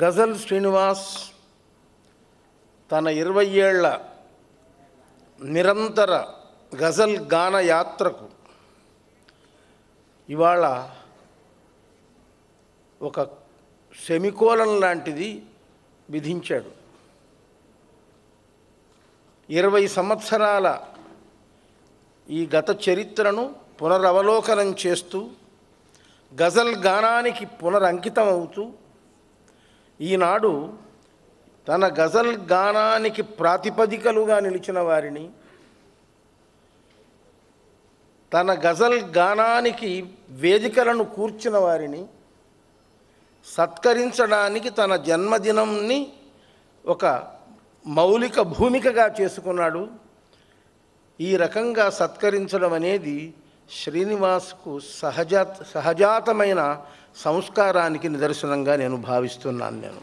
గజల్ శ్రీనివాస్ తన ఇరవై ఏళ్ల నిరంతర గజల్ గాన యాత్రకు ఇవాళ ఒక సెమికోలం లాంటిది విధించాడు ఇరవై సంవత్సరాల ఈ గత చరిత్రను పునరవలోకనం చేస్తూ గజల్ గానానికి పునరంకితం అవుతూ ఈనాడు తన గజల్ గానానికి ప్రాతిపదికలుగా నిలిచిన వారిని తన గజల్ గానానికి వేదికలను కూర్చిన వారిని సత్కరించడానికి తన జన్మదినంని ఒక మౌలిక భూమికగా చేసుకున్నాడు ఈ రకంగా సత్కరించడం అనేది శ్రీనివాస్కు సహజాత సహజాతమైన సంస్కారానికి నిదర్శనంగా నేను భావిస్తున్నాను నేను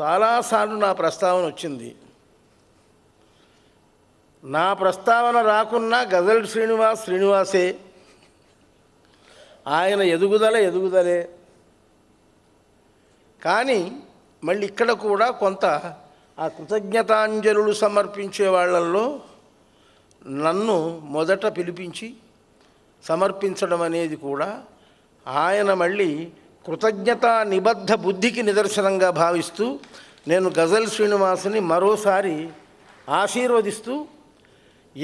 చాలాసార్లు నా ప్రస్తావన వచ్చింది నా ప్రస్తావన రాకున్నా గజల్ శ్రీనివాస్ శ్రీనివాసే ఆయన ఎదుగుదల ఎదుగుదలే కానీ మళ్ళీ ఇక్కడ కూడా కొంత ఆ కృతజ్ఞతాంజలులు సమర్పించే వాళ్ళల్లో నన్ను మొదట పిలిపించి సమర్పించడం అనేది కూడా ఆయన మళ్ళీ కృతజ్ఞత నిబద్ధ బుద్ధికి నిదర్శనంగా భావిస్తూ నేను గజల్ శ్రీనివాసుని మరోసారి ఆశీర్వదిస్తూ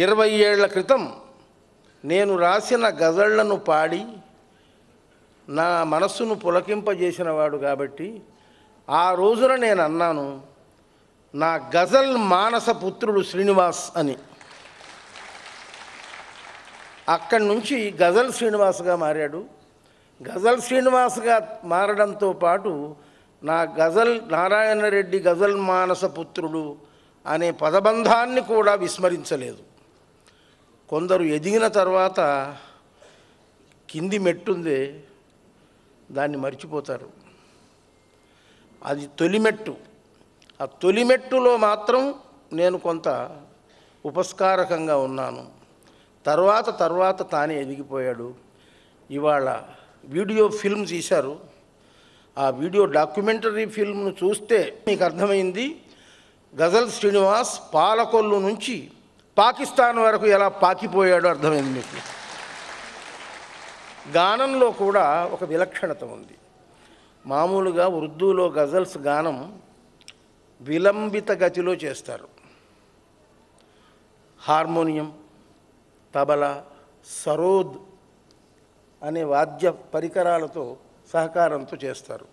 ఇరవై ఏళ్ల క్రితం నేను రాసిన గజళ్లను పాడి నా మనస్సును వాడు కాబట్టి ఆ రోజున నేను అన్నాను నా గజల్ మానస పుత్రుడు శ్రీనివాస్ అని అక్కడి నుంచి గజల్ శ్రీనివాస్గా మారాడు గజల్ శ్రీనివాస్గా మారడంతో పాటు నా గజల్ నారాయణ రెడ్డి గజల్ మానస పుత్రుడు అనే పదబంధాన్ని కూడా విస్మరించలేదు కొందరు ఎదిగిన తర్వాత కింది మెట్టుందే దాన్ని మర్చిపోతారు అది తొలిమెట్టు ఆ తొలిమెట్టులో మాత్రం నేను కొంత ఉపస్కారకంగా ఉన్నాను తర్వాత తర్వాత తానే ఎదిగిపోయాడు ఇవాళ వీడియో ఫిల్మ్ తీశారు ఆ వీడియో డాక్యుమెంటరీ ఫిల్మ్ను చూస్తే మీకు అర్థమైంది గజల్ శ్రీనివాస్ పాలకొల్లు నుంచి పాకిస్తాన్ వరకు ఎలా పాకిపోయాడో అర్థమైంది మీకు గానంలో కూడా ఒక విలక్షణత ఉంది మామూలుగా ఉర్దూలో గజల్స్ గానం విలంబిత గతిలో చేస్తారు హార్మోనియం తబల సరోద్ అనే వాద్య పరికరాలతో సహకారంతో చేస్తారు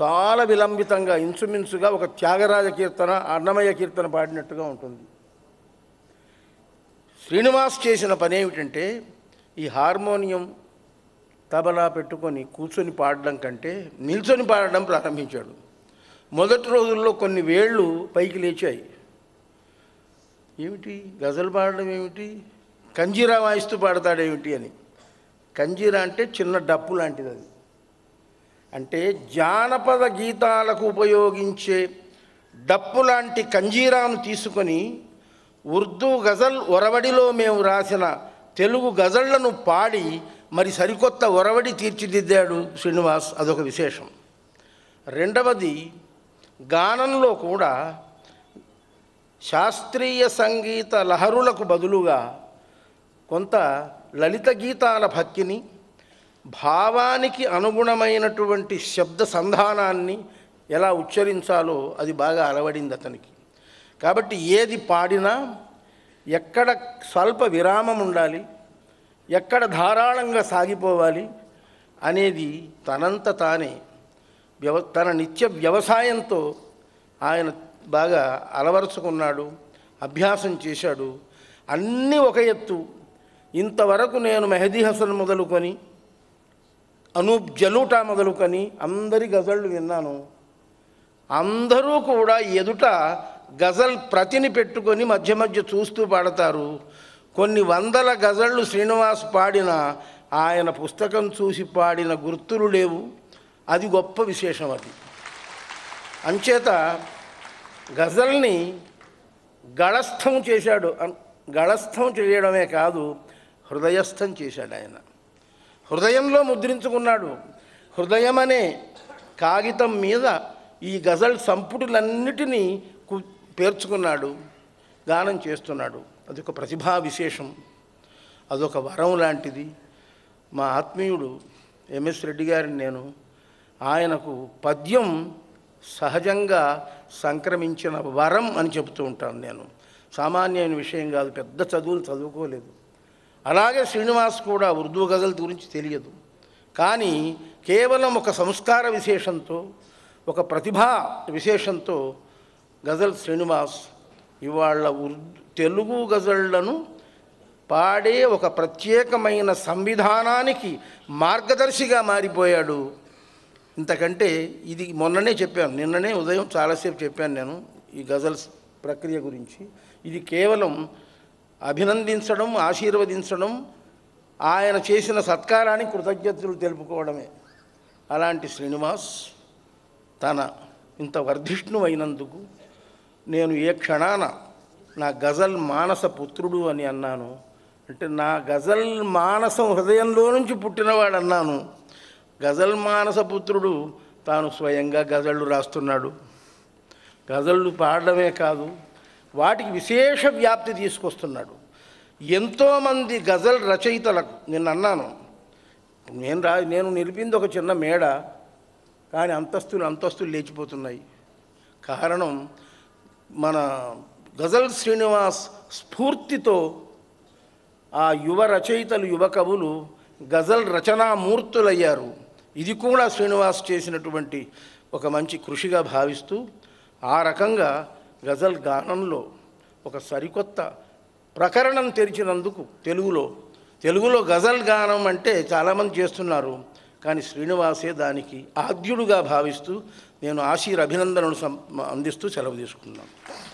చాలా విలంబితంగా ఇంచుమించుగా ఒక త్యాగరాజ కీర్తన అన్నమయ్య కీర్తన పాడినట్టుగా ఉంటుంది శ్రీనివాస్ చేసిన పని ఏమిటంటే ఈ హార్మోనియం తబలా పెట్టుకొని కూర్చొని పాడడం కంటే నిల్చొని పాడడం ప్రారంభించాడు మొదటి రోజుల్లో కొన్ని వేళ్ళు పైకి లేచాయి ఏమిటి గజలు పాడడం ఏమిటి కంజీరా వాయిస్తూ పాడతాడేమిటి అని కంజీరా అంటే చిన్న డప్పు లాంటిది అది అంటే జానపద గీతాలకు ఉపయోగించే డప్పు లాంటి కంజీరాను తీసుకొని ఉర్దూ గజల్ ఒరవడిలో మేము రాసిన తెలుగు గజళ్లను పాడి మరి సరికొత్త ఒరవడి తీర్చిదిద్దాడు శ్రీనివాస్ అదొక విశేషం రెండవది గానంలో కూడా శాస్త్రీయ సంగీత లహరులకు బదులుగా కొంత లలిత గీతాల భక్తిని భావానికి అనుగుణమైనటువంటి శబ్ద సంధానాన్ని ఎలా ఉచ్చరించాలో అది బాగా అలవడింది అతనికి కాబట్టి ఏది పాడినా ఎక్కడ స్వల్ప విరామం ఉండాలి ఎక్కడ ధారాళంగా సాగిపోవాలి అనేది తనంత తానే వ్యవ తన నిత్య వ్యవసాయంతో ఆయన బాగా అలవరుచుకున్నాడు అభ్యాసం చేశాడు అన్నీ ఒక ఎత్తు ఇంతవరకు నేను మెహదీ హసన్ మొదలుకొని అనూప్ జలూటా మొదలుకొని అందరి గజళ్ళు విన్నాను అందరూ కూడా ఎదుట గజల్ ప్రతిని పెట్టుకొని మధ్య మధ్య చూస్తూ పాడతారు కొన్ని వందల గజళ్ళు శ్రీనివాస్ పాడిన ఆయన పుస్తకం చూసి పాడిన గుర్తులు లేవు అది గొప్ప విశేషం అది అంచేత గజల్ని గళస్థం చేశాడు గళస్థం చేయడమే కాదు హృదయస్థం చేశాడు ఆయన హృదయంలో ముద్రించుకున్నాడు హృదయం అనే కాగితం మీద ఈ గజల్ సంపుటులన్నిటినీ పేర్చుకున్నాడు గానం చేస్తున్నాడు అదొక ప్రతిభా విశేషం అదొక వరం లాంటిది మా ఆత్మీయుడు ఎంఎస్ రెడ్డి గారిని నేను ఆయనకు పద్యం సహజంగా సంక్రమించిన వరం అని చెబుతూ ఉంటాను నేను సామాన్యమైన విషయం కాదు పెద్ద చదువులు చదువుకోలేదు అలాగే శ్రీనివాస్ కూడా ఉర్దూ గజల్ గురించి తెలియదు కానీ కేవలం ఒక సంస్కార విశేషంతో ఒక ప్రతిభా విశేషంతో గజల్ శ్రీనివాస్ ఇవాళ తెలుగు గజళ్లను పాడే ఒక ప్రత్యేకమైన సంవిధానానికి మార్గదర్శిగా మారిపోయాడు ఇంతకంటే ఇది మొన్ననే చెప్పాను నిన్ననే ఉదయం చాలాసేపు చెప్పాను నేను ఈ గజల్స్ ప్రక్రియ గురించి ఇది కేవలం అభినందించడం ఆశీర్వదించడం ఆయన చేసిన సత్కారానికి కృతజ్ఞతలు తెలుపుకోవడమే అలాంటి శ్రీనివాస్ తన ఇంత వర్ధిష్ణువైనందుకు నేను ఏ క్షణాన నా గజల్ మానస పుత్రుడు అని అన్నాను అంటే నా గజల్ మానసం హృదయంలో నుంచి పుట్టినవాడు అన్నాను గజల్ మానస పుత్రుడు తాను స్వయంగా గజళ్ళు రాస్తున్నాడు గజళ్ళు పాడడమే కాదు వాటికి విశేష వ్యాప్తి తీసుకొస్తున్నాడు ఎంతోమంది గజల్ రచయితలకు నిన్న అన్నాను నేను రా నేను నిలిపింది ఒక చిన్న మేడ కానీ అంతస్తులు అంతస్తులు లేచిపోతున్నాయి కారణం మన గజల్ శ్రీనివాస్ స్ఫూర్తితో ఆ యువ రచయితలు యువ కవులు గజల్ రచనామూర్తులయ్యారు ఇది కూడా శ్రీనివాస్ చేసినటువంటి ఒక మంచి కృషిగా భావిస్తూ ఆ రకంగా గజల్ గానంలో ఒక సరికొత్త ప్రకరణం తెరిచినందుకు తెలుగులో తెలుగులో గజల్ గానం అంటే చాలామంది చేస్తున్నారు కానీ శ్రీనివాసే దానికి ఆద్యుడుగా భావిస్తూ నేను ఆశీర్ అభినందనను అందిస్తూ సెలవు తీసుకున్నాను